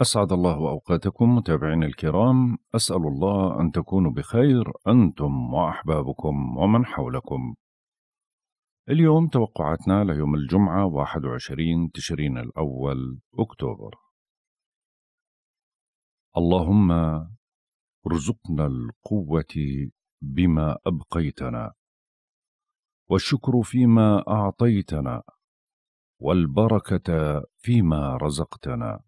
أسعد الله أوقاتكم متابعينا الكرام، أسأل الله أن تكونوا بخير أنتم وأحبابكم ومن حولكم. اليوم توقعاتنا ليوم الجمعة 21 تشرين الأول أكتوبر. اللهم ارزقنا القوة بما أبقيتنا، والشكر فيما أعطيتنا، والبركة فيما رزقتنا.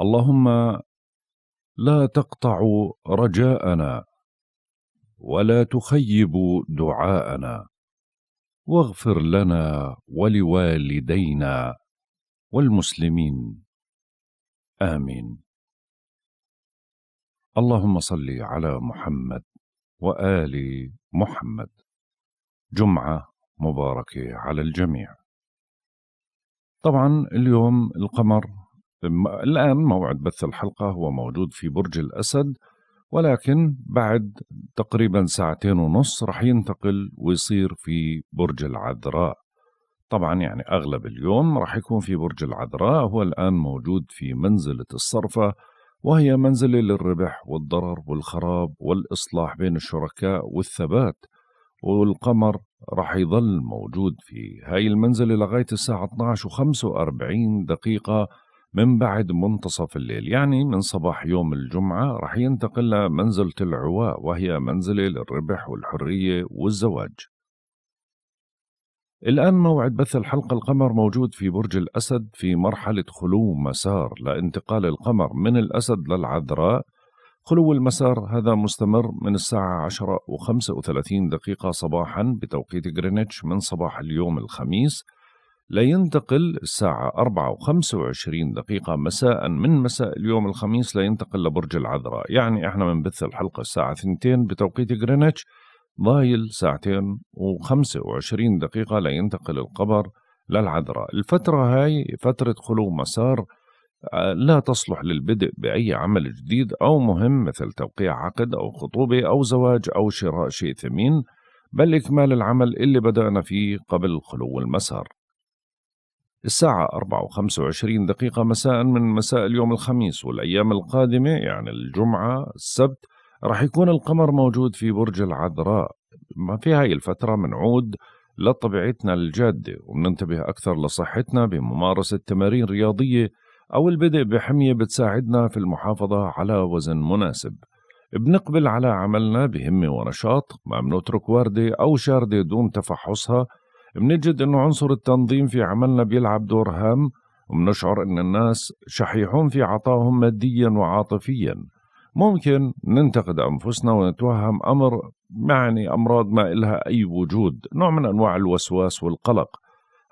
اللهم لا تقطع رجاءنا ولا تخيب دعاءنا واغفر لنا ولوالدينا والمسلمين امين اللهم صل على محمد وال محمد جمعه مباركه على الجميع طبعا اليوم القمر الآن موعد بث الحلقة هو موجود في برج الأسد ولكن بعد تقريبا ساعتين ونص رح ينتقل ويصير في برج العذراء طبعا يعني أغلب اليوم رح يكون في برج العذراء هو الآن موجود في منزلة الصرفة وهي منزلة للربح والضرر والخراب والإصلاح بين الشركاء والثبات والقمر رح يظل موجود في هاي المنزلة لغاية الساعة 12 و45 دقيقة من بعد منتصف الليل يعني من صباح يوم الجمعة رح ينتقل لمنزلة العواء وهي منزلة للربح والحرية والزواج الآن موعد بث الحلقة القمر موجود في برج الأسد في مرحلة خلو مسار لانتقال القمر من الأسد للعذراء خلو المسار هذا مستمر من الساعة 10 و35 دقيقة صباحا بتوقيت غرينتش من صباح اليوم الخميس لا ينتقل الساعة 4 و25 دقيقة مساء من مساء اليوم الخميس لا ينتقل لبرج العذراء يعني احنا بنبث الحلقة الساعة 2 بتوقيت غرينتش ضايل ساعتين و25 دقيقة لا ينتقل القبر للعذراء الفترة هاي فترة خلو مسار آه، لا تصلح للبدء بأي عمل جديد أو مهم مثل توقيع عقد أو خطوبة أو زواج أو شراء شيء ثمين بل إكمال العمل اللي بدأنا فيه قبل خلو المسار الساعة 4 و25 دقيقة مساء من مساء اليوم الخميس والأيام القادمة يعني الجمعة السبت راح يكون القمر موجود في برج العذراء ما في هاي الفترة منعود لطبيعتنا الجادة وبننتبه أكثر لصحتنا بممارسة تمارين رياضية أو البدء بحمية بتساعدنا في المحافظة على وزن مناسب بنقبل على عملنا بهمة ونشاط ما بنترك واردة أو شاردة دون تفحصها بنجد انه عنصر التنظيم في عملنا بيلعب دور هام وبنشعر ان الناس شحيحون في عطائهم ماديا وعاطفيا ممكن ننتقد انفسنا ونتوهم امر يعني امراض ما إلها اي وجود نوع من انواع الوسواس والقلق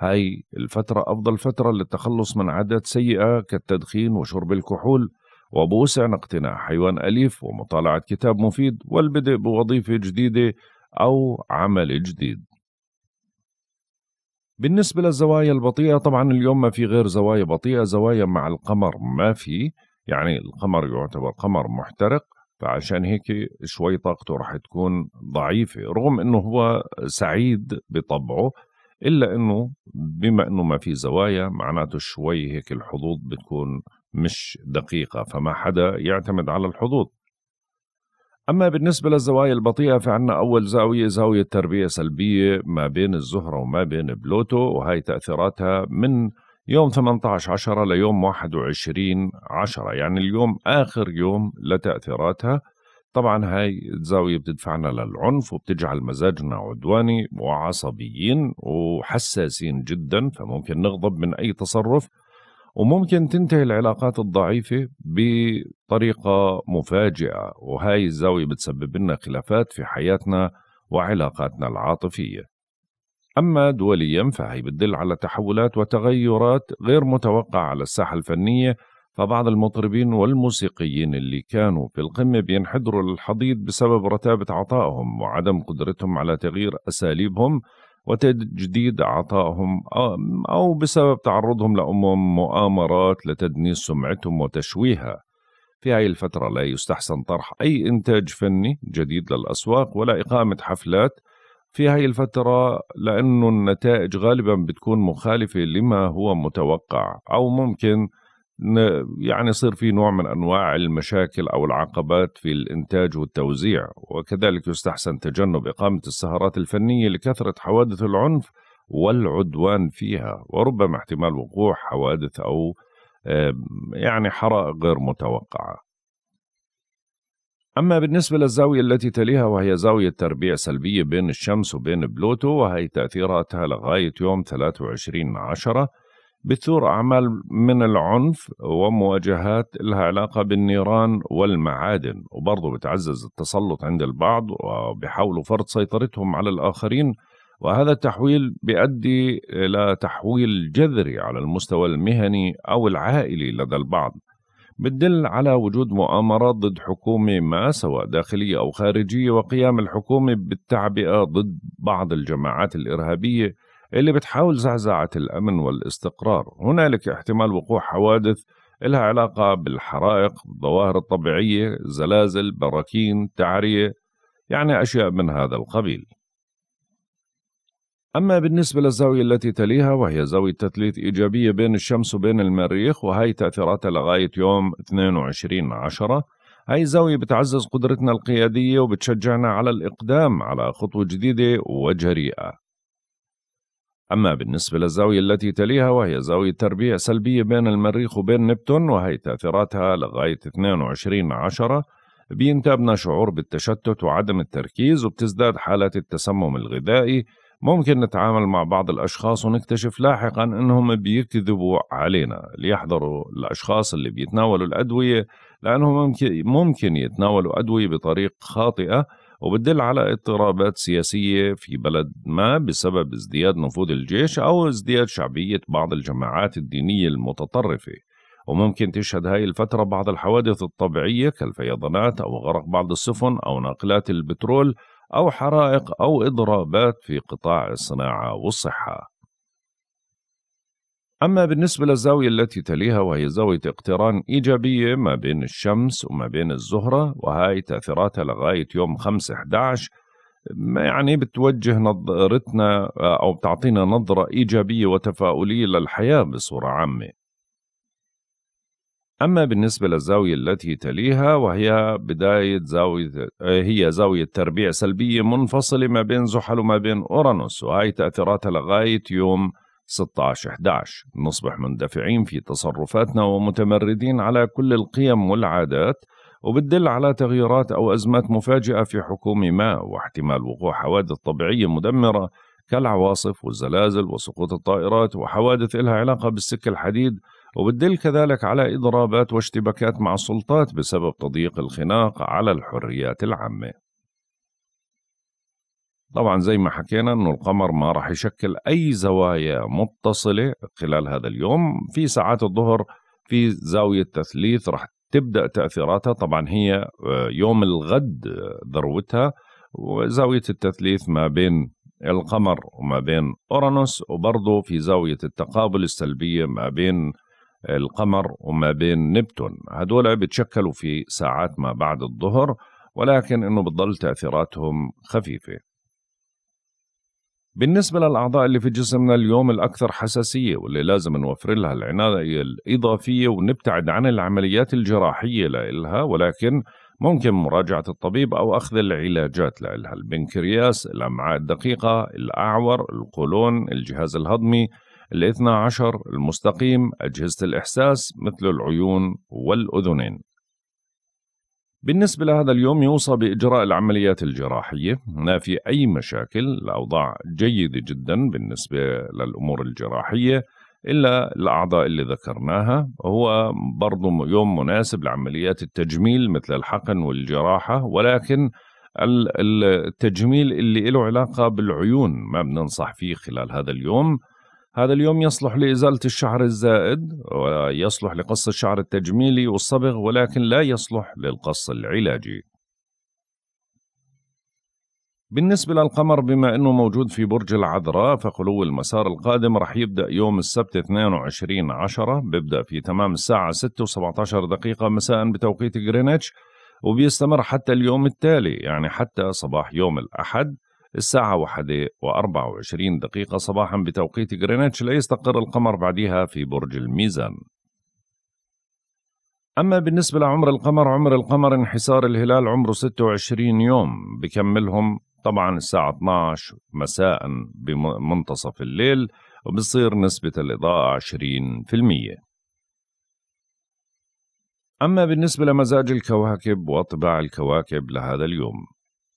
هاي الفترة أفضل فترة للتخلص من عادات سيئة كالتدخين وشرب الكحول وبوسعنا اقتناء حيوان أليف ومطالعة كتاب مفيد والبدء بوظيفة جديدة أو عمل جديد بالنسبة للزوايا البطيئة طبعا اليوم ما في غير زوايا بطيئة زوايا مع القمر ما في يعني القمر يعتبر قمر محترق فعشان هيك شوي طاقته رح تكون ضعيفة رغم انه هو سعيد بطبعه الا انه بما انه ما في زوايا معناته شوي هيك الحظوظ بتكون مش دقيقة فما حدا يعتمد على الحظوظ أما بالنسبة للزوايا البطيئة فعنا أول زاوية زاوية تربية سلبية ما بين الزهرة وما بين بلوتو وهي تأثيراتها من يوم 18 عشرة ليوم 21 عشرة يعني اليوم آخر يوم لتأثيراتها طبعا هاي الزاوية بتدفعنا للعنف وبتجعل مزاجنا عدواني وعصبيين وحساسين جدا فممكن نغضب من أي تصرف وممكن تنتهي العلاقات الضعيفة بطريقة مفاجئة وهاي الزاوية بتسبب لنا خلافات في حياتنا وعلاقاتنا العاطفية أما دوليا فهي بتدل على تحولات وتغيرات غير متوقعة على الساحة الفنية فبعض المطربين والموسيقيين اللي كانوا في القمة بينحدروا للحضيض بسبب رتابة عطائهم وعدم قدرتهم على تغيير أساليبهم وتجديد عطائهم أو بسبب تعرضهم لأمم مؤامرات لتدنيس سمعتهم وتشويهها في هاي الفترة لا يستحسن طرح أي إنتاج فني جديد للأسواق ولا إقامة حفلات في هاي الفترة لأنه النتائج غالبا بتكون مخالفة لما هو متوقع أو ممكن يعني يصير في نوع من انواع المشاكل او العقبات في الانتاج والتوزيع وكذلك يستحسن تجنب اقامه السهرات الفنيه لكثره حوادث العنف والعدوان فيها وربما احتمال وقوع حوادث او يعني حرائق غير متوقعه. اما بالنسبه للزاويه التي تليها وهي زاويه تربيع سلبيه بين الشمس وبين بلوتو وهي تاثيراتها لغايه يوم 23 10 بتثور أعمال من العنف ومواجهات لها علاقة بالنيران والمعادن وبرضه بتعزز التسلط عند البعض وبيحاولوا فرض سيطرتهم على الآخرين وهذا التحويل بيؤدي إلى تحويل جذري على المستوى المهني أو العائلي لدى البعض بتدل على وجود مؤامرات ضد حكومة ما سواء داخلية أو خارجية وقيام الحكومة بالتعبئة ضد بعض الجماعات الإرهابية اللي بتحاول زعزعة الأمن والاستقرار هنالك احتمال وقوع حوادث لها علاقة بالحرائق الظواهر الطبيعية زلازل براكين تعرية يعني أشياء من هذا القبيل أما بالنسبة للزاوية التي تليها وهي زاوية تثليث إيجابية بين الشمس وبين المريخ وهي تأثيراتها لغاية يوم 22 عشرة هاي الزاوية بتعزز قدرتنا القيادية وبتشجعنا على الإقدام على خطوة جديدة وجريئة أما بالنسبة للزاوية التي تليها وهي زاوية تربيع سلبية بين المريخ وبين نبتون وهي تأثيراتها لغاية 22 عشرة بينتابنا شعور بالتشتت وعدم التركيز وبتزداد حالات التسمم الغذائي ممكن نتعامل مع بعض الأشخاص ونكتشف لاحقا أنهم بيكذبوا علينا ليحضروا الأشخاص اللي بيتناولوا الأدوية لأنهم ممكن يتناولوا أدوية بطريق خاطئة وبتدل على اضطرابات سياسية في بلد ما بسبب ازدياد نفوذ الجيش أو ازدياد شعبية بعض الجماعات الدينية المتطرفة وممكن تشهد هاي الفترة بعض الحوادث الطبيعية كالفيضانات أو غرق بعض السفن أو ناقلات البترول أو حرائق أو إضرابات في قطاع الصناعة والصحة أما بالنسبة للزاوية التي تليها وهي زاوية اقتران إيجابية ما بين الشمس وما بين الزهرة وهي تأثيراتها لغاية يوم 5/11 يعني بتوجه نظرتنا آه، أو بتعطينا نظرة إيجابية وتفاؤلية للحياة بصورة عامة أما بالنسبة للزاوية التي تليها وهي بداية زاوية آه، هي زاوية تربيع سلبية منفصلة ما بين زحل وما بين أورانوس وهي تأثيراتها لغاية يوم 16/11 نصبح مندفعين في تصرفاتنا ومتمردين على كل القيم والعادات وبتدل على تغييرات أو أزمات مفاجئة في حكومة ما واحتمال وقوع حوادث طبيعية مدمرة كالعواصف والزلازل وسقوط الطائرات وحوادث إلها علاقة بالسك الحديد وبتدل كذلك على إضرابات واشتباكات مع السلطات بسبب تضييق الخناق على الحريات العامة طبعا زي ما حكينا انه القمر ما راح يشكل اي زوايا متصله خلال هذا اليوم في ساعات الظهر في زاويه تثليث راح تبدا تاثيراتها طبعا هي آه، يوم الغد آه، ذروتها وزاويه التثليث ما بين القمر وما بين اورانوس وبرضه في زاويه التقابل السلبيه ما بين القمر وما بين نبتون هدول بتشكلوا في ساعات ما بعد الظهر ولكن انه بتضل تاثيراتهم خفيفه بالنسبة للأعضاء اللي في جسمنا اليوم الأكثر حساسية واللي لازم نوفر لها العناية الإضافية ونبتعد عن العمليات الجراحية لإلها ولكن ممكن مراجعة الطبيب أو أخذ العلاجات لإلها البنكرياس الأمعاء الدقيقة الأعور القولون الجهاز الهضمي الاثنى عشر المستقيم أجهزة الإحساس مثل العيون والأذنين بالنسبة لهذا اليوم يوصى بإجراء العمليات الجراحية ما في أي مشاكل الأوضاع جيدة جدا بالنسبة للأمور الجراحية إلا الأعضاء اللي ذكرناها هو برضو يوم مناسب لعمليات التجميل مثل الحقن والجراحة ولكن التجميل اللي له علاقة بالعيون ما بننصح فيه خلال هذا اليوم هذا اليوم يصلح لإزالة الشعر الزائد ويصلح لقص الشعر التجميلي والصبغ ولكن لا يصلح للقص العلاجي بالنسبة للقمر بما أنه موجود في برج العذراء فخلو المسار القادم رح يبدأ يوم السبت 22 عشرة بيبدأ في تمام الساعة 6 و17 دقيقة مساء بتوقيت غرينتش وبيستمر حتى اليوم التالي يعني حتى صباح يوم الأحد الساعة واحدة وأربعة وعشرين دقيقة صباحا بتوقيت غرينتش ليستقر القمر بعدها في برج الميزان أما بالنسبة لعمر القمر عمر القمر انحسار الهلال عمره 26 يوم بكملهم طبعا الساعة 12 مساء بمنتصف الليل وبصير نسبة الإضاءة 20% أما بالنسبة لمزاج الكواكب وطباع الكواكب لهذا اليوم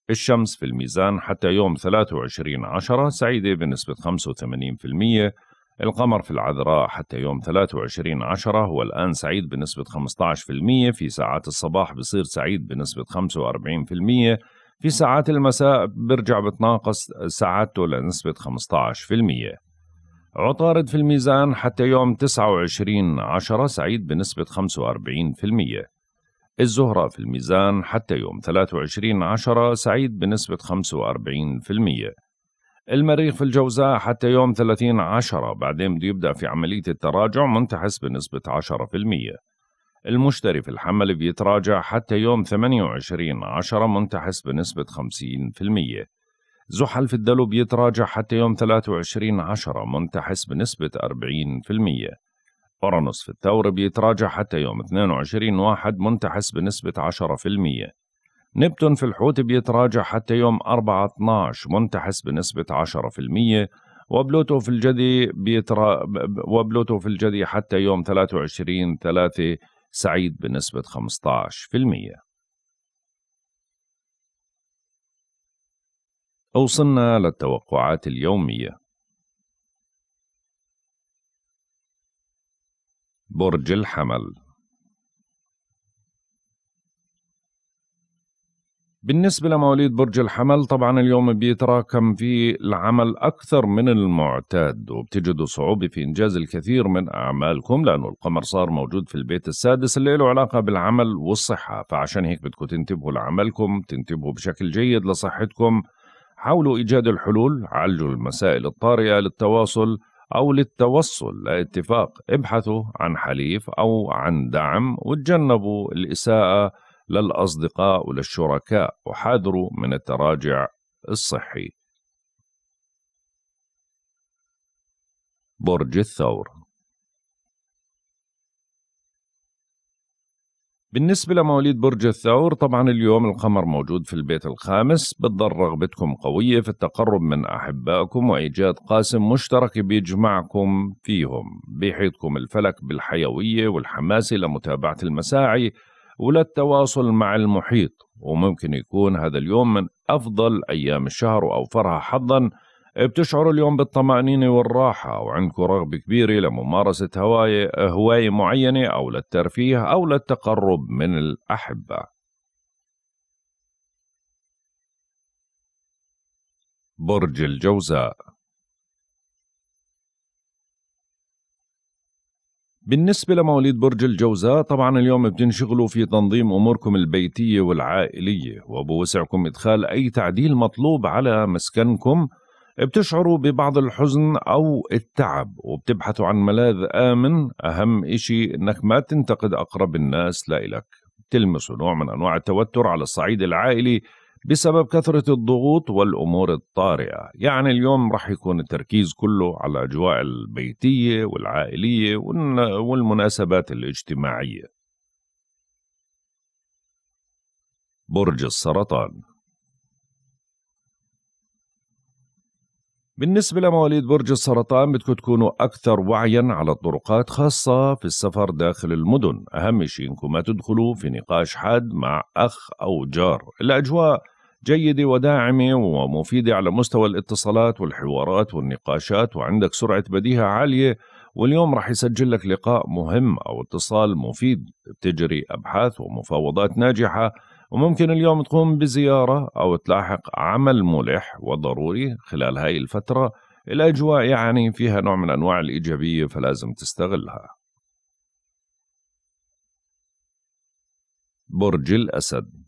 الشمس في الميزان حتى يوم 23 عشرة سعيدة بنسبة 85% القمر في العذراء حتى يوم 23 عشرة هو الآن سعيد بنسبة 15% في ساعات الصباح بصير سعيد بنسبة 45% في ساعات المساء برجع بتناقص ساعاته لنسبة 15% عطارد في الميزان حتى يوم 29 عشرة سعيد بنسبة 45% الزهرة في الميزان حتى يوم 23 عشرة سعيد بنسبة 45% المريخ في الجوزاء حتى يوم 30 عشرة بعدين بده يبدأ في عملية التراجع منتحس بنسبة 10% المشتري في الحمل بيتراجع حتى يوم 28 عشرة منتحس بنسبة 50% زحل في الدلو بيتراجع حتى يوم 23 عشرة منتحس بنسبة 40% أورانوس في الثور بيتراجع حتى يوم 22 واحد منتحس بنسبة 10% نبتون في الحوت بيتراجع حتى يوم 4 12 منتحس بنسبة 10% وبلوتو في الجدي بيترا وبلوتو في الجدي حتى يوم 23 3 سعيد بنسبة 15% وصلنا للتوقعات اليومية برج الحمل بالنسبة لمواليد برج الحمل طبعا اليوم بيتراكم في العمل أكثر من المعتاد وبتجدوا صعوبة في إنجاز الكثير من أعمالكم لأنه القمر صار موجود في البيت السادس اللي له علاقة بالعمل والصحة فعشان هيك بدكم تنتبهوا لعملكم تنتبهوا بشكل جيد لصحتكم حاولوا إيجاد الحلول عالجوا المسائل الطارئة للتواصل أو للتوصل لاتفاق ابحثوا عن حليف أو عن دعم وتجنبوا الإساءة للأصدقاء وللشركاء وحذروا من التراجع الصحي برج الثور بالنسبة لمواليد برج الثور طبعا اليوم القمر موجود في البيت الخامس بتضل رغبتكم قوية في التقرب من أحبائكم وإيجاد قاسم مشترك بيجمعكم فيهم بيحيطكم الفلك بالحيوية والحماسة لمتابعة المساعي وللتواصل مع المحيط وممكن يكون هذا اليوم من أفضل أيام الشهر وأوفرها حظا بتشعروا اليوم بالطمأنينة والراحة وعندكم رغبة كبيرة لممارسة هواية هواية معينة أو للترفيه أو للتقرب من الأحبة برج الجوزاء بالنسبة لمواليد برج الجوزاء طبعا اليوم بتنشغلوا في تنظيم أموركم البيتية والعائلية وبوسعكم إدخال أي تعديل مطلوب على مسكنكم بتشعروا ببعض الحزن أو التعب وبتبحثوا عن ملاذ آمن أهم إشي أنك ما تنتقد أقرب الناس لإلك تلمس نوع من أنواع التوتر على الصعيد العائلي بسبب كثرة الضغوط والأمور الطارئة يعني اليوم رح يكون التركيز كله على الأجواء البيتية والعائلية والمناسبات الاجتماعية برج السرطان بالنسبة لمواليد برج السرطان بدكم تكونوا أكثر وعيا على الطرقات خاصة في السفر داخل المدن أهم شيء إنكم ما تدخلوا في نقاش حاد مع أخ أو جار الأجواء جيدة وداعمة ومفيدة على مستوى الاتصالات والحوارات والنقاشات وعندك سرعة بديهة عالية واليوم رح يسجل لك لقاء مهم أو اتصال مفيد تجري أبحاث ومفاوضات ناجحة وممكن اليوم تقوم بزيارة أو تلاحق عمل ملح وضروري خلال هاي الفترة الأجواء يعني فيها نوع من أنواع الإيجابية فلازم تستغلها برج الأسد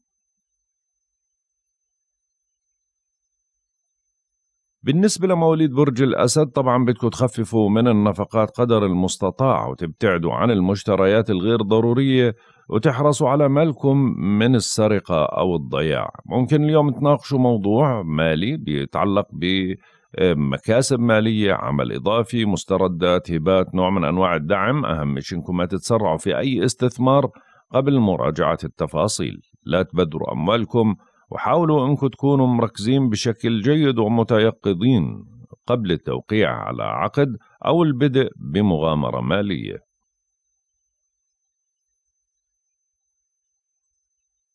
بالنسبة لمواليد برج الأسد طبعا بدكم تخففوا من النفقات قدر المستطاع وتبتعدوا عن المشتريات الغير ضرورية وتحرصوا على مالكم من السرقة أو الضياع ممكن اليوم تناقشوا موضوع مالي بيتعلق ب آه، مكاسب مالية عمل إضافي مستردات هبات نوع من أنواع الدعم أهم شيء أنكم ما تتسرعوا في أي استثمار قبل مراجعة التفاصيل لا تبدروا أموالكم وحاولوا أنكم تكونوا مركزين بشكل جيد ومتيقظين قبل التوقيع على عقد أو البدء بمغامرة مالية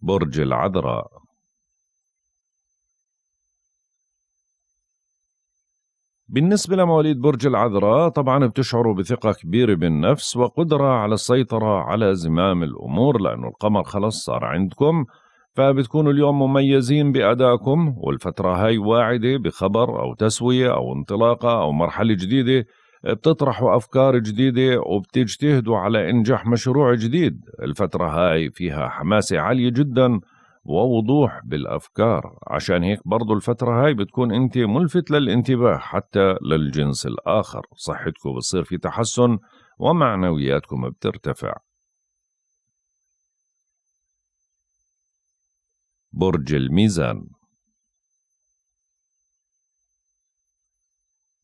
برج العذراء بالنسبة لمواليد برج العذراء طبعا بتشعروا بثقة كبيرة بالنفس وقدرة على السيطرة على زمام الأمور لأنه القمر خلص صار عندكم فبتكونوا اليوم مميزين بأدائكم والفترة هاي واعدة بخبر أو تسوية أو انطلاقة أو مرحلة جديدة بتطرحوا أفكار جديدة وبتجتهدوا على إنجاح مشروع جديد الفترة هاي فيها حماسة عالية جداً ووضوح بالأفكار عشان هيك برضو الفترة هاي بتكون أنت ملفت للانتباه حتى للجنس الآخر صحتكم بتصير في تحسن ومعنوياتكم بترتفع برج الميزان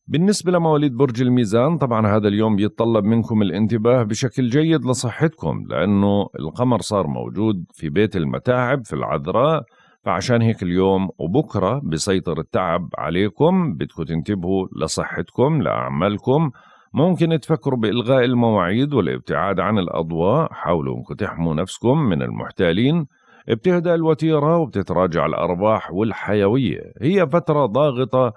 بالنسبة لمواليد برج الميزان طبعا هذا اليوم بيتطلب منكم الانتباه بشكل جيد لصحتكم لأنه القمر صار موجود في بيت المتاعب في العذراء فعشان هيك اليوم وبكرة بيسيطر التعب عليكم بدكم تنتبهوا لصحتكم لأعمالكم ممكن تفكروا بإلغاء المواعيد والابتعاد عن الأضواء حاولوا أنكم تحموا نفسكم من المحتالين بتهدأ الوتيرة وبتتراجع الأرباح والحيوية هي فترة ضاغطة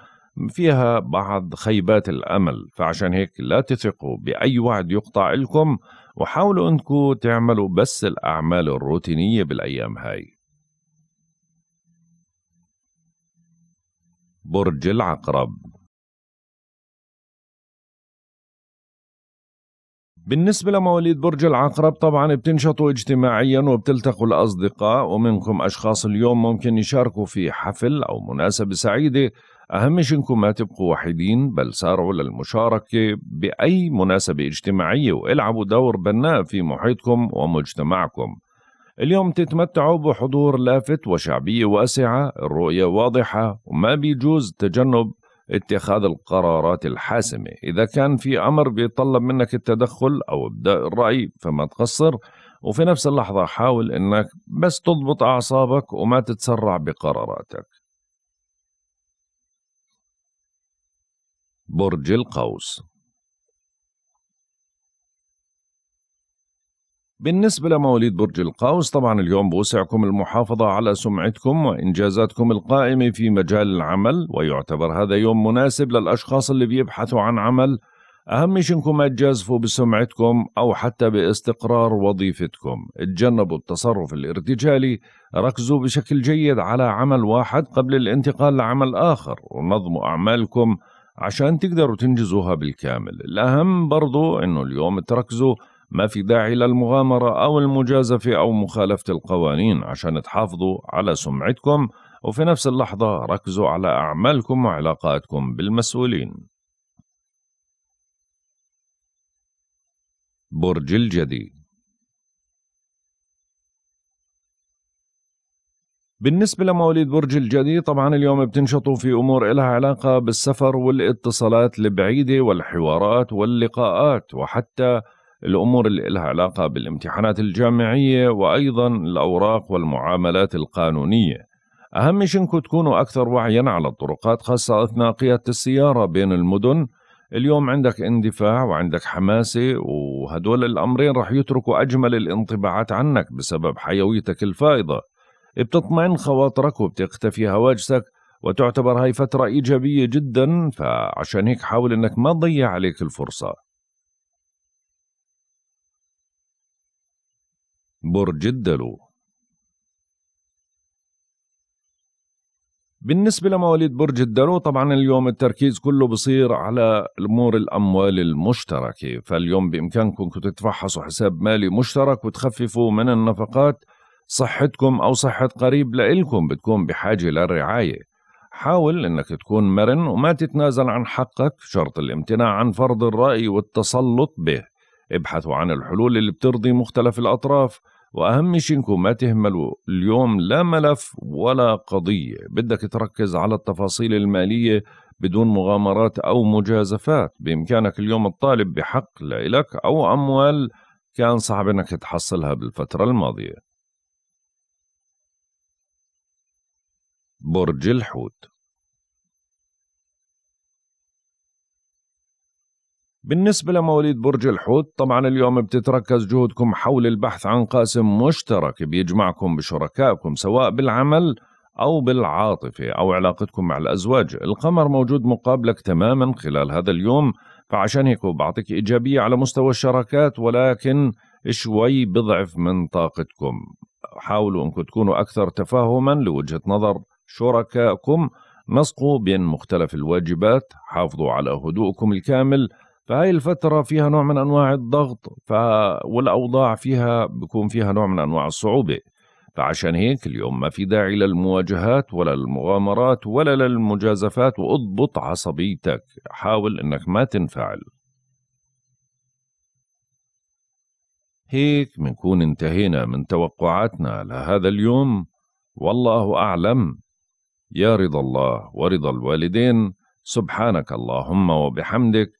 فيها بعض خيبات الأمل فعشان هيك لا تثقوا بأي وعد يقطع لكم وحاولوا أنكم تعملوا بس الأعمال الروتينية بالأيام هاي برج العقرب بالنسبة لمواليد برج العقرب طبعا بتنشطوا اجتماعيا وبتلتقوا الأصدقاء ومنكم أشخاص اليوم ممكن يشاركوا في حفل أو مناسبة سعيدة أهم شيء إنكم ما تبقوا وحيدين بل سارعوا للمشاركة بأي مناسبة اجتماعية والعبوا دور بناء في محيطكم ومجتمعكم اليوم تتمتعوا بحضور لافت وشعبية واسعة الرؤية واضحة وما بيجوز تجنب اتخاذ القرارات الحاسمة إذا كان في أمر بيطلب منك التدخل أو إبداء الرأي فما تقصر وفي نفس اللحظة حاول أنك بس تضبط أعصابك وما تتسرع بقراراتك برج القوس بالنسبة لمواليد برج القوس طبعا اليوم بوسعكم المحافظة على سمعتكم وإنجازاتكم القائمة في مجال العمل ويعتبر هذا يوم مناسب للأشخاص اللي بيبحثوا عن عمل أهم شيء إنكم ما تجازفوا بسمعتكم أو حتى باستقرار وظيفتكم اتجنبوا التصرف الارتجالي ركزوا بشكل جيد على عمل واحد قبل الانتقال لعمل آخر ونظموا أعمالكم عشان تقدروا تنجزوها بالكامل الأهم برضو إنه اليوم تركزوا ما في داعي للمغامرة أو المجازفة أو مخالفة القوانين عشان تحافظوا على سمعتكم وفي نفس اللحظة ركزوا على أعمالكم وعلاقاتكم بالمسؤولين برج الجدي بالنسبة لمواليد برج الجدي طبعا اليوم بتنشطوا في أمور إلها علاقة بالسفر والاتصالات البعيدة والحوارات واللقاءات وحتى الأمور اللي لها علاقة بالامتحانات الجامعية وأيضا الأوراق والمعاملات القانونية أهم شيء إنكم تكونوا أكثر وعيا على الطرقات خاصة أثناء قيادة السيارة بين المدن اليوم عندك اندفاع وعندك حماسة وهدول الأمرين رح يتركوا أجمل الانطباعات عنك بسبب حيويتك الفائضة بتطمئن خواطرك وبتختفي هواجسك وتعتبر هاي فترة إيجابية جدا فعشان هيك حاول إنك ما تضيع عليك الفرصة برج الدلو بالنسبة لمواليد برج الدلو طبعا اليوم التركيز كله بصير على أمور الأموال المشتركة فاليوم بإمكانكم تتفحصوا حساب مالي مشترك وتخففوا من النفقات صحتكم أو صحة قريب لإلكم بتكون بحاجة للرعاية حاول أنك تكون مرن وما تتنازل عن حقك شرط الامتناع عن فرض الرأي والتسلط به ابحثوا عن الحلول اللي بترضي مختلف الأطراف وأهم شيء إنكم ما تهملوا اليوم لا ملف ولا قضية بدك تركز على التفاصيل المالية بدون مغامرات أو مجازفات بإمكانك اليوم الطالب بحق لإلك أو أموال كان صعب إنك تحصلها بالفترة الماضية برج الحوت بالنسبة لمواليد برج الحوت طبعا اليوم بتتركز جهودكم حول البحث عن قاسم مشترك بيجمعكم بشركائكم سواء بالعمل أو بالعاطفة أو علاقتكم مع الأزواج القمر موجود مقابلك تماما خلال هذا اليوم فعشان هيك بعطيك إيجابية على مستوى الشراكات ولكن شوي بضعف من طاقتكم حاولوا أنكم تكونوا أكثر تفاهما لوجهة نظر شركائكم نسقوا بين مختلف الواجبات حافظوا على هدوءكم الكامل فهاي الفترة فيها نوع من أنواع الضغط والأوضاع فيها بكون فيها نوع من أنواع الصعوبة فعشان هيك اليوم ما في داعي للمواجهات ولا للمغامرات ولا للمجازفات واضبط عصبيتك حاول انك ما تنفعل هيك منكون انتهينا من توقعاتنا لهذا اليوم والله أعلم يا رضا الله ورضا الوالدين سبحانك اللهم وبحمدك